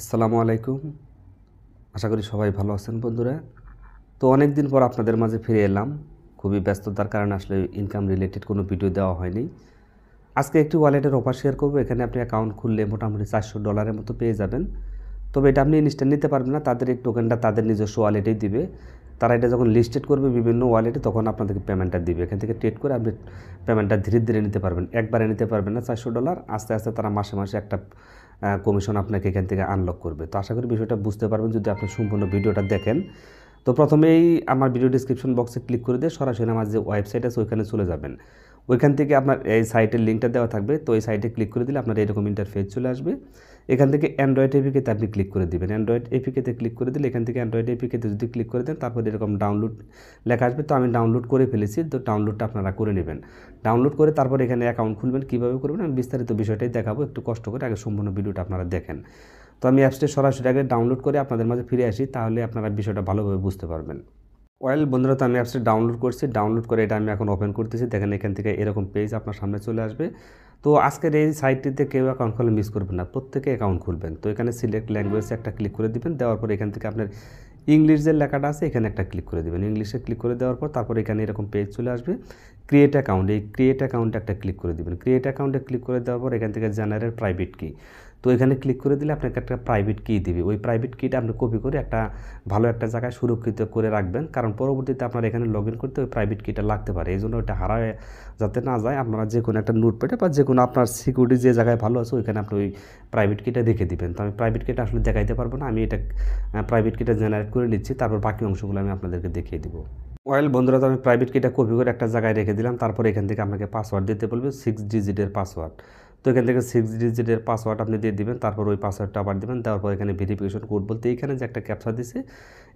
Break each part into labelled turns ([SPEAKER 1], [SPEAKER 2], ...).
[SPEAKER 1] আসসালামু আলাইকুম আশা করি সবাই ভালো আছেন বন্ধুরা তো অনেক দিন পর আপনাদের মাঝে ফিরে এলাম খুবই ব্যস্ততার কারণে আসলে ইনকাম রিলেটেড কোনো ভিডিও দেওয়া হয়নি আজকে একটি ওয়ালেটের অফার শেয়ার করবো এখানে আপনি অ্যাকাউন্ট খুললে মোটামুটি চারশো ডলারের মতো পেয়ে যাবেন তবে এটা আপনি ইনস্ট্যান্ট নিতে পারবেন না তাদের এই টোকেনটা তাদের নিজস্ব ওয়ালেটেই দিবে তারা এটা যখন লিস্টেড করবে বিভিন্ন ওয়ালেটে তখন আপনাদেরকে পেমেন্টটা দিবে এখান থেকে ট্রেড করে আপনি পেমেন্টটা ধীরে ধীরে নিতে পারবেন একবারে নিতে পারবেন না চারশো ডলার আস্তে আস্তে তারা মাসে মাসে একটা কমিশন আপনাকে এখান থেকে আনলক করবে তো আশা করি বিষয়টা বুঝতে পারবেন যদি আপনি সম্পূর্ণ ভিডিওটা দেখেন তো প্রথমেই আমার ভিডিও ডিসক্রিপশন বক্সে ক্লিক করে দিয়ে সরাসরি আমার যে ওয়েবসাইট আছে ওইখানে চলে যাবেন ওইখান থেকে আপনার এই সাইটের লিঙ্কটা দেওয়া থাকবে তো এই সাইটে ক্লিক করে দিলে আপনার এরকম ইন্টারফেস চলে আসবে এখান থেকে অ্যান্ড্রয়েড এপিকেতে আপনি ক্লিক করে দেবেন অ্যান্ড্রয়েড এপিকেতে ক্লিক করে দিলে এখান থেকে অ্যান্ড্রয়েড এপিকেতে যদি ক্লিক করে দেন তারপর এরকম ডাউনলোড লেখা আসবে তো আমি ডাউনলোড করে ফেলেছি তো ডাউনলোডটা আপনারা করে নেবেন ডাউনলোড করে তারপর এখানে অ্যাকাউন্ট খুলবেন কীভাবে করবেন আমি বিস্তারিত বিষয়টাই দেখাবো একটু কষ্ট করে আগে সম্পূর্ণ ভিডিওটা আপনারা দেখেন তো আমি অ্যাপসটি সরাসরি আগে ডাউনলোড করে আপনাদের মাঝে ফিরে আসি তাহলে আপনারা বিষয়টা ভালোভাবে বুঝতে পারবেন ওয়েল বন্ধুরা তো আমি অ্যাপসটি ডাউনলোড করছি ডাউনলোড করে এটা আমি এখন ওপেন করতেছি দেখেন এখান থেকে এরকম পেজ আপনার সামনে চলে আসবে তো আজকের এই সাইটটিতে কেউ অ্যাকাউন্ট খুলে মিস করবেন না প্রত্যেকে অ্যাকাউন্ট খুলবেন তো এখানে সিলেক্ট ল্যাঙ্গুয়েজে একটা ক্লিক করে দেবেন দেওয়ার পর এখান থেকে আপনার ইংলিশ যে লেখাটা আছে এখানে একটা ক্লিক করে দেবেন ইংলিশে ক্লিক করে দেওয়ার পর তারপর এখানে এরকম পেজ চলে আসবে ক্রিয়েট অ্যাকাউন্ট এই ক্রিয়েট অ্যাকাউন্টে একটা ক্লিক করে দেবেন ক্রিয়েট অ্যাকাউন্টে ক্লিক করে দেওয়ার পর এখান থেকে জেনারেল প্রাইভেট কি তো এখানে ক্লিক করে দিলে আপনাকে একটা প্রাইভেট কি দিবে ওই প্রাইভেট কিটা আপনি কপি করে একটা ভালো একটা জায়গায় সুরক্ষিত করে রাখবেন কারণ পরবর্তীতে আপনার এখানে লগ করতে ওই প্রাইভেট কিটা লাগতে পারে এই জন্য ওইটা হারায় যাতে না যায় আপনারা যে কোনো একটা নোটপ্যাডে বা যে কোনো আপনার সিকিউরিটি যে জায়গায় ভালো আছে ওইখানে আপনি ওই প্রাইভেট কিটা দেখে দিবেন তো আমি প্রাইভেট কিটা আসলে দেখাইতে পারবো না আমি এটা প্রাইভেট কিটা জেনারেট করে নিচ্ছি তারপর বাকি অংশগুলো আমি আপনাদেরকে দেখিয়ে দেবো ওয়েল বন্ধুরা তো আমি প্রাইভেট কিটা কপি করে একটা জায়গায় রেখে দিলাম তারপর এখান থেকে আপনাকে পাসওয়ার্ড দিতে বলবে সিক্স ডিজিটের পাসওয়ার্ড তো এখান থেকে সিক্স ডিজিটের পাসওয়ার্ড আপনি দিয়ে দিবেন তারপর ওই পাসওয়ার্ডটা আবার দেবেন তারপর এখানে ভেরিফিকেশন কোড বলতে এখানে যে একটা ক্যাপচা দিছে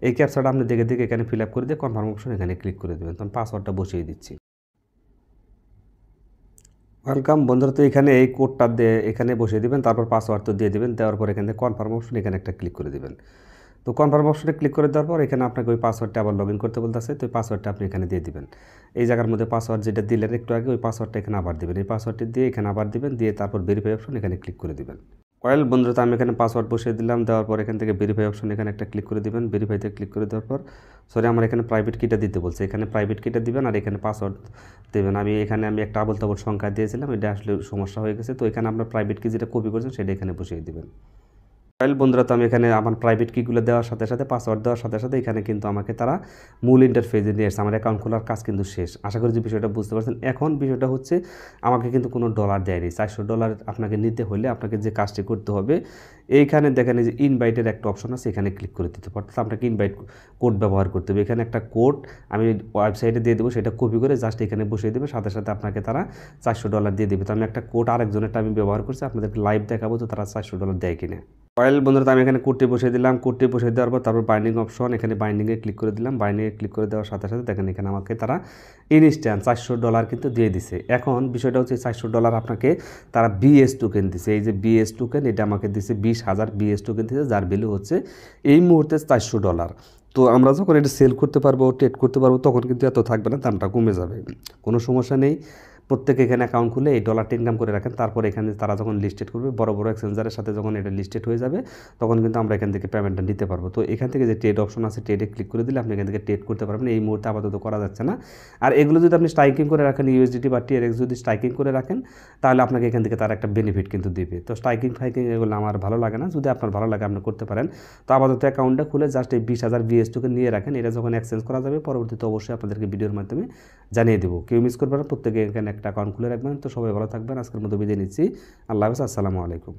[SPEAKER 1] এই ক্যাপচাটা আপনি দেখে দেখে এখানে ফিল আপ করে দিয়ে অপশন এখানে ক্লিক করে দেবেন তখন আমি পাসওয়ার্ডটা বসিয়ে দিচ্ছি ওয়েলকাম বন্ধুরা তো এখানে এই কোডটা দিয়ে এখানে বসিয়ে দেবেন তারপর পাসওয়ার্ড তো দিয়ে দেবেন দেওয়ার পর এখানে কনফার্মেশন এখানে একটা ক্লিক করে দেবেন তো কনফার্ম অপশনে ক্লিক করে দেওয়ার পর এখানে আপনাকে ওই পাসওয়ার্ডটা আবার লগ ইন করতে বলতেছে তো ওই পাসওয়ার্ডটা আপনি এখানে দিয়ে দেবেন এই জায়গার মধ্যে পাসওয়ার্ড যেটা দিলেন একটু আগে ওই পাসওয়ার্ডটা এখানে আবার দিবেন এই পাসওয়ার্ডটি দিয়ে এখানে আবার দিবেন দিয়ে তারপর ভেরিফাই অপশন এখানে ক্লিক করে দিবেন কয়েল বন্ধুরা তো আমি এখানে পাসওয়ার্ড বসিয়ে দিলাম দেওয়ার পর এখান থেকে ভেরিফাই অপশন এখানে একটা ক্লিক করে দেবেন ভেরিফাইতে ক্লিক করে দেওয়ার পর সরি আমার এখানে প্রাইভেট কিটা দিতে বলছে এখানে প্রাইভেট কিটা দিবেন আর এখানে পাসওয়ার্ড দেবেন আমি এখানে আমি একটা আবল তাবল সংখ্যা দিয়েছিলাম এটা আসলে সমস্যা হয়ে গেছে তো এখানে আপনার প্রাইভেট কি যেটা কপি করছেন সেটা এখানে বসিয়ে দেবেন ফাইল বন্ধুরা তো আমি এখানে আমার প্রাইভেট কিগুলো দেওয়ার সাথে সাথে পাসওয়ার্ড দেওয়ার সাথে সাথে এখানে কিন্তু আমাকে তারা মূল ইন্টারফেসে নিয়ে এসছে আমার অ্যাকাউন্ট খোলার কাজ কিন্তু শেষ আশা করি যে বিষয়টা বুঝতে পারছেন এখন বিষয়টা হচ্ছে আমাকে কিন্তু কোনো ডলার দেয়নি চারশো ডলার আপনাকে নিতে হলে আপনাকে যে কাজটি করতে হবে এইখানে দেখেন যে ইনভাইটের একটা অপশন আছে এখানে ক্লিক করে দিতে পারত আপনাকে ইনভাইট কোড ব্যবহার করতে হবে এখানে একটা কোড আমি ওয়েবসাইটে দিয়ে দেবো সেটা কপি করে জাস্ট এখানে বসিয়ে দেবে সাথে সাথে আপনাকে তারা চারশো ডলার দিয়ে দেবে তো আমি একটা কোড আরেকজনেরটা আমি ব্যবহার করছি আপনাদের লাইভ দেখাবো তো তারা চারশো ডলার দেয় কিনা অয়েল বন্ধুরা আমি এখানে কুর্তি বসিয়ে দিলাম কুর্তি বসিয়ে দেওয়ার পর তারপর বাইন্ডিং অপশন এখানে বাইন্ডিংয়ে ক্লিক করে দিলাম বাইন্ডিংয়ে ক্লিক করে দেওয়ার সাথে সাথে দেখেন এখানে আমাকে তারা ইনস্ট্যান্ট চারশো ডলার কিন্তু দিয়ে দিছে এখন বিষয়টা হচ্ছে চারশো ডলার আপনাকে তারা বিএস টোকেন দিছে এই যে বিএস টোকেন এটা আমাকে দিছে বিশ হাজার বিএস টোকেন দিছে যার ভ্যালু হচ্ছে এই মুহূর্তে চারশো ডলার তো আমরা যখন এটা সেল করতে পারবো ট্রেড করতে পারবো তখন কিন্তু এত থাকবে না দামটা কমে যাবে কোনো সমস্যা নেই প্রত্যেকে এখানে অ্যাকাউন্ট খুলে এই ডলারটি ইনকাম করে রাখেন তারপর এখানে তারা যখন লিস্টেড করবে বড় বড় এক্সচেঞ্জারের সাথে যখন এটা লিস্টেড হয়ে যাবে তখন কিন্তু আমরা এখান থেকে পেমেন্টটা নিতে পারবো তো এখান থেকে যে ট্রেড অপশন আছে ট্রেডে ক্লিক করে দিলে আপনি এখান থেকে ট্রেড করতে পারবেন এই মুহূর্তে আপাতত করা যাচ্ছে না আর এগুলো যদি আপনি স্ট্রাইকিং করে রাখেন ইউএসডিটি বা টিআরএক্স যদি স্ট্রাইকিং করে রাখেন তাহলে আপনাকে এখান থেকে তার একটা বেনিফিট কিন্তু দেবে তো স্ট্রাইকিং ফাইকিং এগুলো আমার ভালো লাগে না যদি আপনার ভালো লাগে আপনি করতে পারেন তো আপাতত অ্যাকাউন্টটা খুলে জাস্ট এই বিশ হাজার বিএস নিয়ে রাখেন এটা যখন এক্সচেঞ্জ করা যাবে পরবর্তীতে অবশ্যই আপনাদেরকে ভিডিওর মাধ্যমে জানিয়ে দেবো কেউ মিস করবেন প্রত্যেকে এখানে একটা অ্যাকাউন্ট খুলে রাখবেন তো সবাই ভালো থাকবেন আজকের মতো বিদায় নিচ্ছি আল্লাহ হাফিজ আসসালামু আলাইকুম